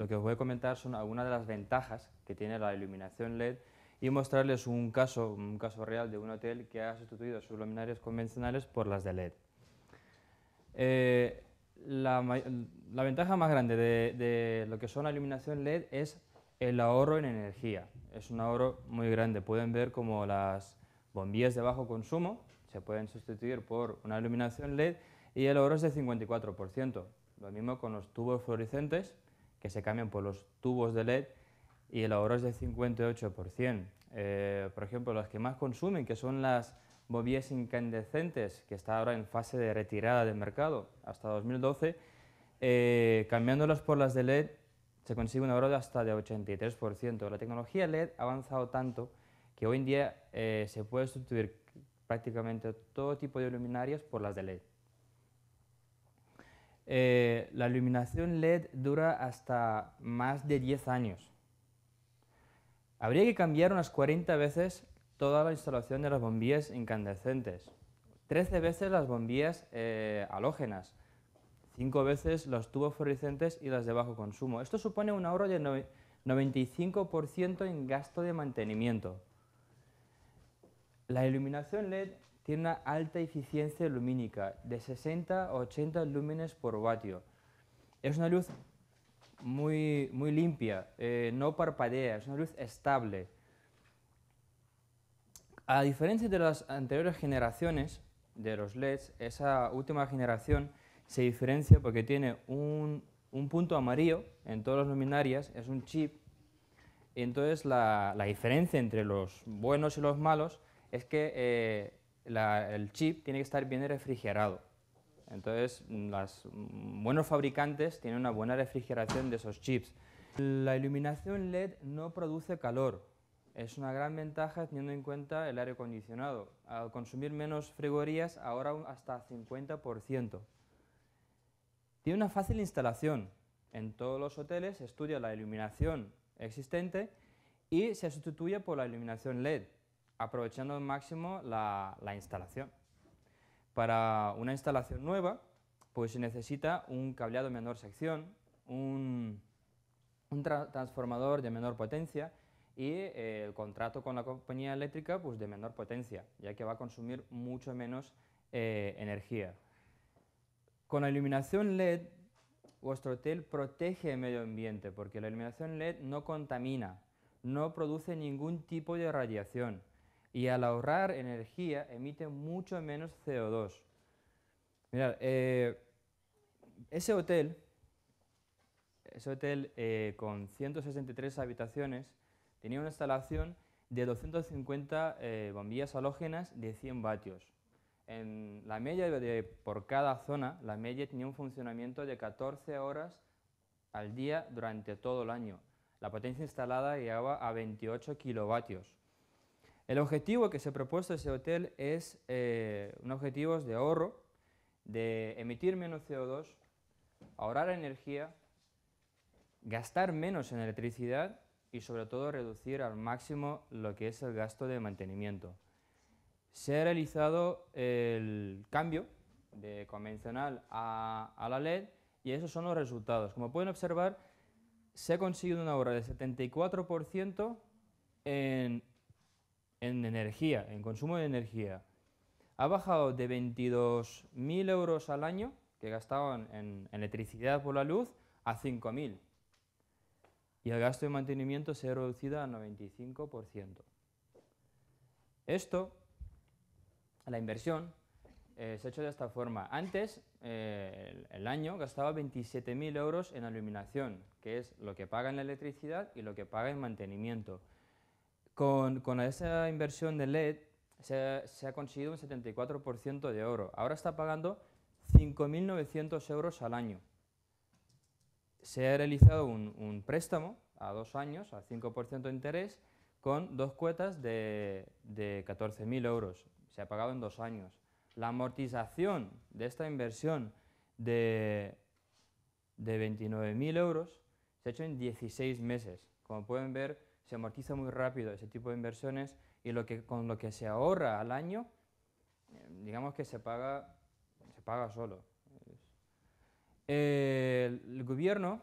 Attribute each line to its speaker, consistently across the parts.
Speaker 1: lo que os voy a comentar son algunas de las ventajas que tiene la iluminación LED y mostrarles un caso, un caso real de un hotel que ha sustituido sus luminarias convencionales por las de LED. Eh, la, ventaja más grande de, de, lo que son la iluminación LED es el ahorro en energía. Es un ahorro muy grande. Pueden ver como las bombillas de bajo consumo se pueden sustituir por una iluminación LED y el ahorro es del 54%. Lo mismo con los tubos fluorescentes, que se cambian por los tubos de LED y el ahorro es del 58%. Eh, por ejemplo, las que más consumen, que son las bombillas incandescentes, que está ahora en fase de retirada del mercado hasta 2012, eh, cambiándolas por las de LED se consigue un ahorro de hasta de 83%. La tecnología LED ha avanzado tanto que hoy en día eh, se puede sustituir prácticamente todo tipo de luminarias por las de LED. Eh, la iluminación LED dura hasta más de 10 años. Habría que cambiar unas 40 veces toda la instalación de las bombillas incandescentes, 13 veces las bombillas eh, halógenas, 5 veces los tubos fluorescentes y las de bajo consumo. Esto supone un ahorro del 95% en gasto de mantenimiento. La iluminación LED tiene una alta eficiencia lumínica, de 60 a 80 lúmenes por vatio. Es una luz muy, muy limpia, eh, no parpadea, es una luz estable. A diferencia de las anteriores generaciones de los LEDs, esa última generación se diferencia porque tiene un, un punto amarillo en todas las luminarias, es un chip. entonces la, la diferencia entre los buenos y los malos es que eh, el chip tiene que estar bien refrigerado. Entonces, mm, los mm, buenos fabricantes tienen una buena refrigeración de esos chips. La iluminación LED no produce calor. Es una gran ventaja teniendo en cuenta el aire acondicionado. Al consumir menos frigorías, ahora hasta 50%. Tiene una fácil instalación. En todos los hoteles se estudia la iluminación existente y se sustituye por la iluminación LED aprovechando al máximo la, instalación. Para una instalación nueva, pues se necesita un cableado de menor sección, un, transformador de menor potencia y eh, el contrato con la compañía eléctrica pues de menor potencia, ya que va a consumir mucho menos eh, energía. Con la iluminación LED, vuestro hotel protege el medio ambiente, porque la iluminación LED no contamina, no produce ningún tipo de radiación, y al ahorrar energía emite mucho menos CO2. Eh, ese hotel, ese hotel eh, con 163 habitaciones, tenía una instalación de 250 eh, bombillas halógenas de 100 vatios. En la media por cada zona, la media tenía un funcionamiento de 14 horas al día durante todo el año. La potencia instalada llegaba a 28 kilovatios. El objetivo que se ha propuso ese hotel es eh, un objetivo de ahorro, de emitir menos CO2, ahorrar energía, gastar menos en electricidad y sobre todo reducir al máximo lo que es el gasto de mantenimiento. Se ha realizado el cambio de convencional a, la LED y esos son los resultados. Como pueden observar, se ha conseguido una ahorro del 74% en en energía, en consumo de energía, ha bajado de 22.000 euros al año que gastaban en, electricidad por la luz a 5.000. Y el gasto de mantenimiento se ha reducido al 95%. Esto, la inversión, eh, se ha hecho de esta forma. Antes, eh, el, año gastaba 27.000 euros en iluminación, que es lo que paga en la electricidad y lo que paga en mantenimiento. Con, esa inversión de LED se, ha conseguido un 74% de oro. Ahora está pagando 5.900 euros al año. Se ha realizado un, préstamo a dos años, a 5% de interés, con dos cuotas de, 14.000 euros. Se ha pagado en dos años. La amortización de esta inversión de, de 29.000 euros se ha hecho en 16 meses. Como pueden ver, se amortiza muy rápido ese tipo de inversiones y lo que, con lo que se ahorra al año, eh, digamos que se paga, se paga solo. el gobierno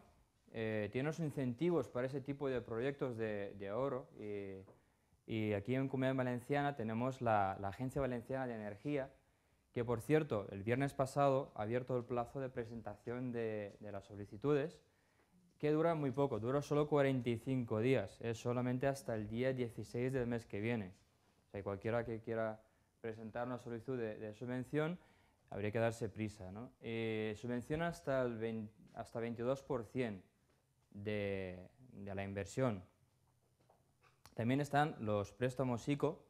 Speaker 1: eh, tiene los incentivos para ese tipo de proyectos de, de ahorro y, aquí en Comunidad Valenciana tenemos la, Agencia Valenciana de Energía, que por cierto, el viernes pasado ha abierto el plazo de presentación de las solicitudes que dura muy poco, dura solo 45 días, es solamente hasta el día 16 del mes que viene. O sea, cualquiera que quiera presentar una solicitud de, subvención, habría que darse prisa. ¿no? Eh, subvención hasta el hasta 22% de, la inversión. También están los préstamos ICO,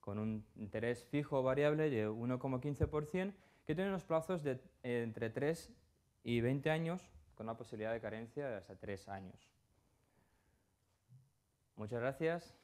Speaker 1: con un interés fijo variable de 1,15%, que tienen unos plazos de entre 3 y 20 años una posibilidad de carencia de hasta tres años. Muchas gracias.